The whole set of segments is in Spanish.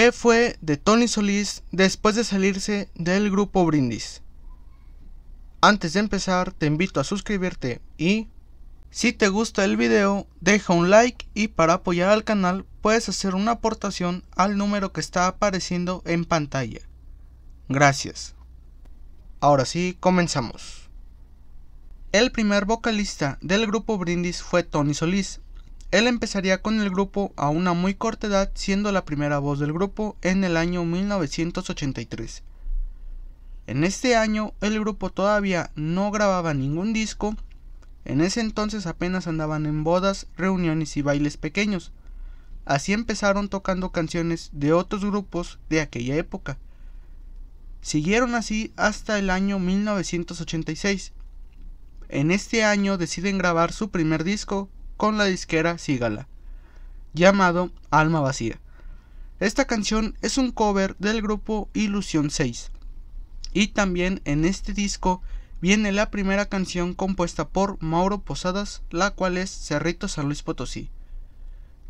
¿Qué fue de Tony Solís después de salirse del grupo Brindis? Antes de empezar, te invito a suscribirte y, si te gusta el video, deja un like y para apoyar al canal puedes hacer una aportación al número que está apareciendo en pantalla. Gracias. Ahora sí, comenzamos. El primer vocalista del grupo Brindis fue Tony Solís, él empezaría con el grupo a una muy corta edad, siendo la primera voz del grupo en el año 1983. En este año el grupo todavía no grababa ningún disco, en ese entonces apenas andaban en bodas, reuniones y bailes pequeños. Así empezaron tocando canciones de otros grupos de aquella época. Siguieron así hasta el año 1986. En este año deciden grabar su primer disco con la disquera Sigala llamado Alma Vacía. Esta canción es un cover del grupo Ilusión 6. Y también en este disco viene la primera canción compuesta por Mauro Posadas, la cual es Cerrito San Luis Potosí.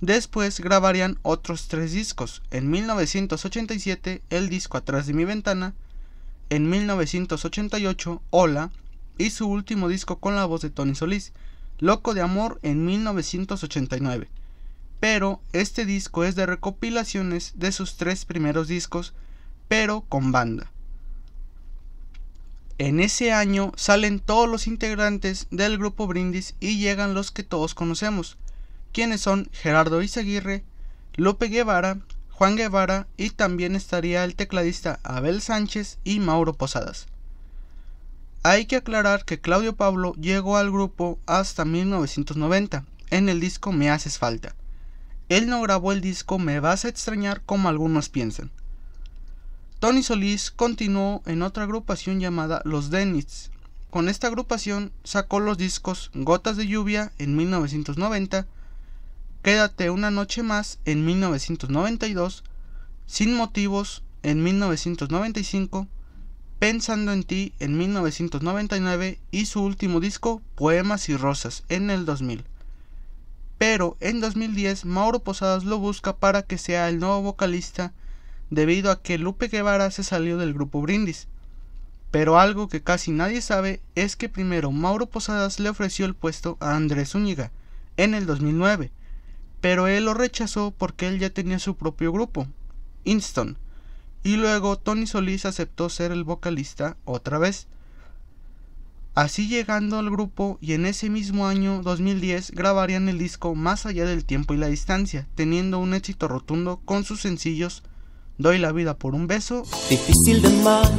Después grabarían otros tres discos, en 1987 el disco Atrás de mi ventana, en 1988 Hola y su último disco con la voz de Tony Solís, Loco de Amor en 1989. Pero este disco es de recopilaciones de sus tres primeros discos, pero con banda. En ese año salen todos los integrantes del grupo Brindis y llegan los que todos conocemos, quienes son Gerardo Izaguirre, Lope Guevara, Juan Guevara y también estaría el tecladista Abel Sánchez y Mauro Posadas. Hay que aclarar que Claudio Pablo llegó al grupo hasta 1990, en el disco Me Haces Falta. Él no grabó el disco Me Vas a extrañar como algunos piensan. Tony Solís continuó en otra agrupación llamada Los Dennis. Con esta agrupación sacó los discos Gotas de Lluvia en 1990, Quédate una noche más en 1992, Sin Motivos en 1995, Pensando en ti en 1999 y su último disco Poemas y Rosas en el 2000. Pero en 2010 Mauro Posadas lo busca para que sea el nuevo vocalista debido a que Lupe Guevara se salió del grupo Brindis. Pero algo que casi nadie sabe es que primero Mauro Posadas le ofreció el puesto a Andrés Zúñiga en el 2009, pero él lo rechazó porque él ya tenía su propio grupo, Inston y luego Tony Solís aceptó ser el vocalista otra vez. Así llegando al grupo y en ese mismo año 2010 grabarían el disco Más allá del tiempo y la distancia, teniendo un éxito rotundo con sus sencillos Doy la vida por un beso. Difícil de más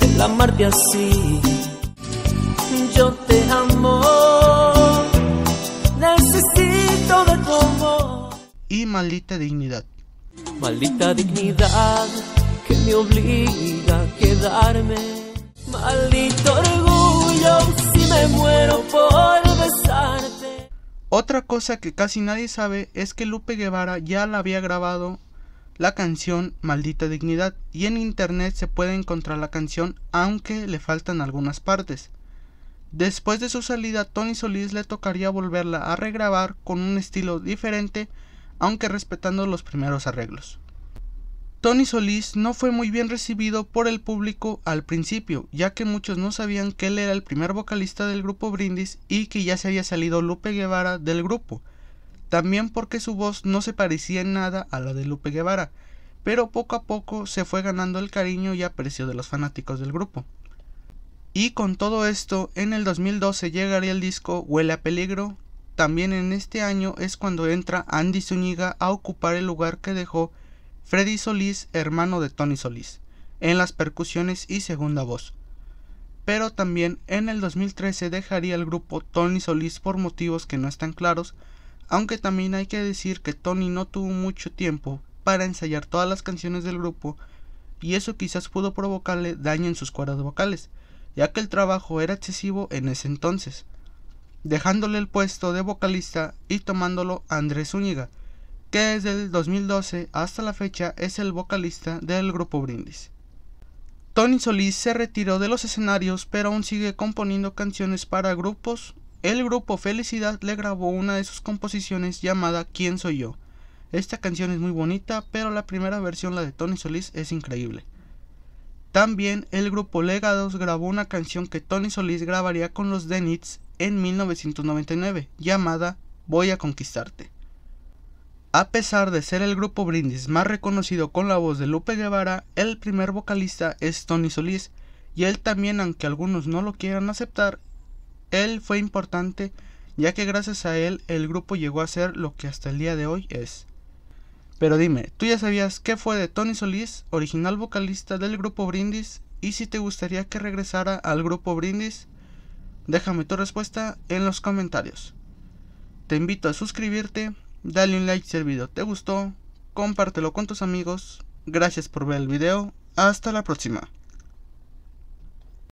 el de así. Yo te amo. Necesito de tu amor. Y maldita dignidad. Maldita dignidad que me obliga a quedarme. Maldito orgullo si me muero por besarte. Otra cosa que casi nadie sabe es que Lupe Guevara ya la había grabado la canción Maldita Dignidad y en internet se puede encontrar la canción aunque le faltan algunas partes. Después de su salida, Tony Solís le tocaría volverla a regrabar con un estilo diferente aunque respetando los primeros arreglos. Tony Solís no fue muy bien recibido por el público al principio, ya que muchos no sabían que él era el primer vocalista del grupo Brindis y que ya se había salido Lupe Guevara del grupo, también porque su voz no se parecía en nada a la de Lupe Guevara, pero poco a poco se fue ganando el cariño y aprecio de los fanáticos del grupo. Y con todo esto, en el 2012 llegaría el disco Huele a Peligro, también en este año es cuando entra Andy Zúñiga a ocupar el lugar que dejó Freddy Solís, hermano de Tony Solís, en las percusiones y segunda voz. Pero también en el 2013 dejaría el grupo Tony Solís por motivos que no están claros, aunque también hay que decir que Tony no tuvo mucho tiempo para ensayar todas las canciones del grupo y eso quizás pudo provocarle daño en sus cuerdas vocales, ya que el trabajo era excesivo en ese entonces dejándole el puesto de vocalista y tomándolo Andrés Zúñiga, que desde el 2012 hasta la fecha es el vocalista del grupo Brindis. Tony Solís se retiró de los escenarios pero aún sigue componiendo canciones para grupos. El grupo Felicidad le grabó una de sus composiciones llamada ¿Quién soy yo? Esta canción es muy bonita, pero la primera versión, la de Tony Solís, es increíble. También el grupo Legados grabó una canción que Tony Solís grabaría con los Denits en 1999, llamada Voy a conquistarte. A pesar de ser el grupo Brindis más reconocido con la voz de Lupe Guevara, el primer vocalista es Tony Solís, y él también, aunque algunos no lo quieran aceptar, él fue importante ya que gracias a él el grupo llegó a ser lo que hasta el día de hoy es. Pero dime, ¿tú ya sabías qué fue de Tony Solís, original vocalista del grupo Brindis? ¿Y si te gustaría que regresara al grupo Brindis? Déjame tu respuesta en los comentarios. Te invito a suscribirte, dale un like si el video te gustó, compártelo con tus amigos. Gracias por ver el video, hasta la próxima.